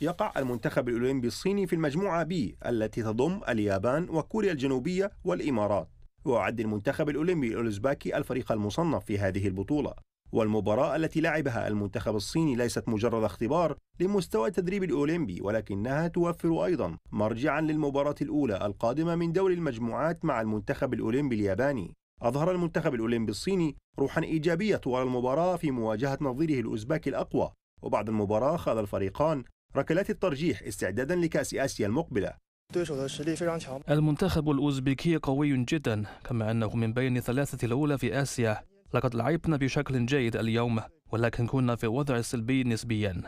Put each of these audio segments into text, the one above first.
يقع المنتخب الأولمبي الصيني في المجموعة بي التي تضم اليابان وكوريا الجنوبية والإمارات ويعد المنتخب الأولمبي الأوزباكي الفريق المصنف في هذه البطولة والمباراة التي لعبها المنتخب الصيني ليست مجرد اختبار لمستوى التدريب الأولمبي ولكنها توفر أيضا مرجعا للمباراة الأولى القادمة من دور المجموعات مع المنتخب الأولمبي الياباني أظهر المنتخب الأولمبي الصيني روحا إيجابية طوال المباراة في مواجهة نظيره الأوزباكي الأقوى وبعد المباراة خاض الفريقان ركلات الترجيح استعدادا لكأس آسيا المقبلة المنتخب الأوزبكي قوي جدا كما أنه من بين الثلاثة الأولى في آسيا لقد لعبنا بشكل جيد اليوم ولكن كنا في وضع سلبي نسبيا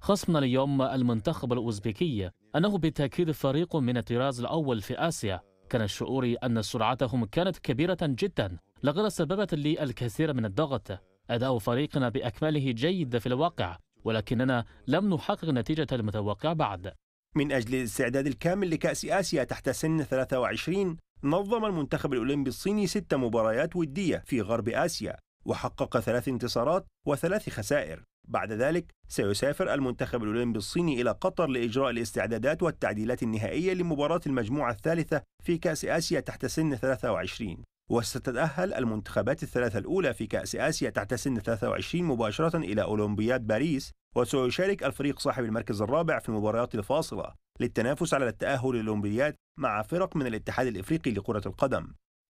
خصمنا اليوم المنتخب الأوزبكي أنه بالتأكيد فريق من الطراز الأول في آسيا كان شعوري أن سرعتهم كانت كبيرة جدا لقد سببت لي الكثير من الضغط أداء فريقنا بأكمله جيد في الواقع ولكننا لم نحقق نتيجة المتوقعة بعد من أجل الاستعداد الكامل لكأس آسيا تحت سن 23 نظم المنتخب الأولمبي الصيني ست مباريات ودية في غرب آسيا وحقق ثلاث انتصارات وثلاث خسائر بعد ذلك سيسافر المنتخب الأولمبي الصيني إلى قطر لإجراء الاستعدادات والتعديلات النهائية لمباراة المجموعة الثالثة في كأس آسيا تحت سن 23 وستتأهل المنتخبات الثلاثة الأولى في كأس آسيا تحت سن 23 مباشرة إلى أولمبياد باريس وسيشارك الفريق صاحب المركز الرابع في المباريات الفاصلة للتنافس على التأهل للأولمبياد مع فرق من الاتحاد الإفريقي لكرة القدم